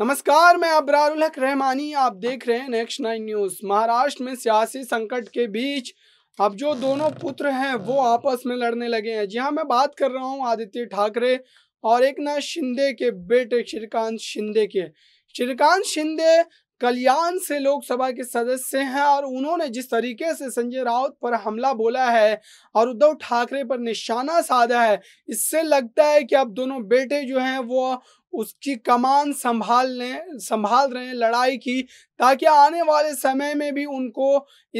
नमस्कार मैं अबरारुल हक रहमानी आप देख रहे हैं नेक्स्ट नाइन न्यूज महाराष्ट्र में सियासी संकट के बीच अब जो दोनों पुत्र हैं वो आपस में लड़ने लगे हैं जी हाँ मैं बात कर रहा हूँ आदित्य ठाकरे और एक नाथ शिंदे के बेटे श्रीकांत शिंदे के श्रीकांत शिंदे कल्याण से लोकसभा के सदस्य हैं और उन्होंने जिस तरीके से संजय राउत पर हमला बोला है और उद्धव ठाकरे पर निशाना साधा है इससे लगता है कि अब दोनों बेटे जो हैं वो उसकी कमान संभाल लें संभाल रहे हैं लड़ाई की ताकि आने वाले समय में भी उनको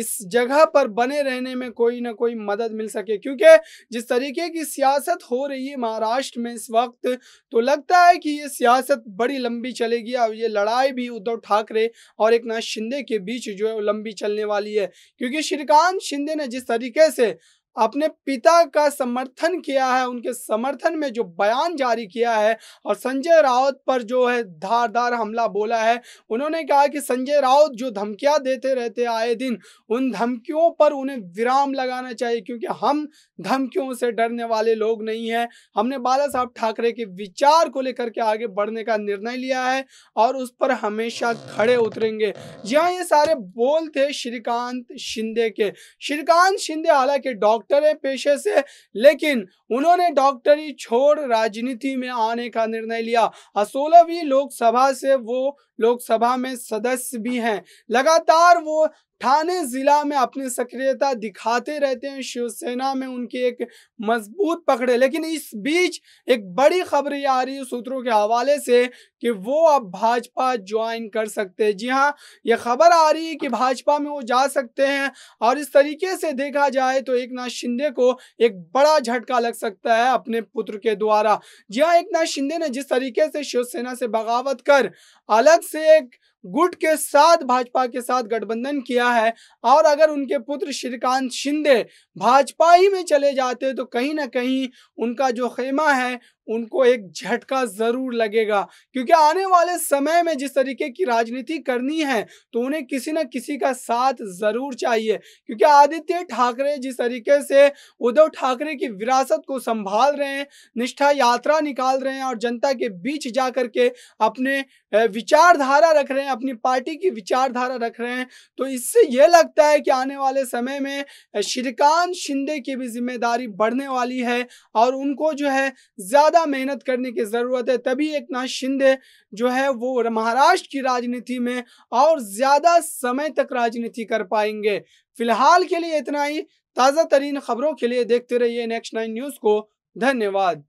इस जगह पर बने रहने में कोई ना कोई मदद मिल सके क्योंकि जिस तरीके की सियासत हो रही है महाराष्ट्र में इस वक्त तो लगता है कि ये सियासत बड़ी लंबी चलेगी और ये लड़ाई भी उद्धव ठाकरे और एक नाथ शिंदे के बीच जो है लंबी चलने वाली है क्योंकि श्रीकांत शिंदे ने जिस तरीके से अपने पिता का समर्थन किया है उनके समर्थन में जो बयान जारी किया है और संजय राउत पर जो है धारदार हमला बोला है उन्होंने कहा कि संजय राउत जो धमकियां देते रहते आए दिन उन धमकियों पर उन्हें विराम लगाना चाहिए क्योंकि हम धमकियों से डरने वाले लोग नहीं हैं हमने बाला साहब ठाकरे के विचार को लेकर के आगे बढ़ने का निर्णय लिया है और उस पर हमेशा खड़े उतरेंगे यहाँ ये सारे बोल थे श्रीकांत शिंदे के श्रीकांत शिंदे हालांकि डॉक्टर डॉक्टर है पेशे से लेकिन उन्होंने डॉक्टरी छोड़ राजनीति में आने का निर्णय लिया सोलहवीं लोकसभा से वो लोकसभा में सदस्य भी हैं लगातार वो ठाणे जिला में अपनी सक्रियता दिखाते रहते हैं शिवसेना में उनकी एक मजबूत पकड़ है लेकिन इस बीच एक बड़ी खबर ये आ रही है सूत्रों के हवाले से कि वो अब भाजपा ज्वाइन कर सकते हैं जी हाँ ये खबर आ रही है कि भाजपा में वो जा सकते हैं और इस तरीके से देखा जाए तो एक नाथ शिंदे को एक बड़ा झटका लग सकता है अपने पुत्र के द्वारा जी हाँ एक नाथ शिंदे ने जिस तरीके से शिवसेना से बगावत कर अलग से एक गुट के साथ भाजपा के साथ गठबंधन किया है और अगर उनके पुत्र श्रीकांत शिंदे भाजपा ही में चले जाते तो कहीं ना कहीं उनका जो खेमा है उनको एक झटका जरूर लगेगा क्योंकि आने वाले समय में जिस तरीके की राजनीति करनी है तो उन्हें किसी न किसी का साथ जरूर चाहिए क्योंकि आदित्य ठाकरे जिस तरीके से उद्धव ठाकरे की विरासत को संभाल रहे हैं निष्ठा यात्रा निकाल रहे हैं और जनता के बीच जा करके अपने विचारधारा रख रहे हैं अपनी पार्टी की विचारधारा रख रहे हैं तो इससे यह लगता है कि आने वाले समय में श्रीकांत शिंदे की भी जिम्मेदारी बढ़ने वाली है और उनको जो है ज्यादा ज़्यादा मेहनत करने की ज़रूरत है तभी एक नाथ शिंदे जो है वो महाराष्ट्र की राजनीति में और ज़्यादा समय तक राजनीति कर पाएंगे फिलहाल के लिए इतना ही ताज़ा तरीन खबरों के लिए देखते रहिए नेक्स्ट नाइन न्यूज़ को धन्यवाद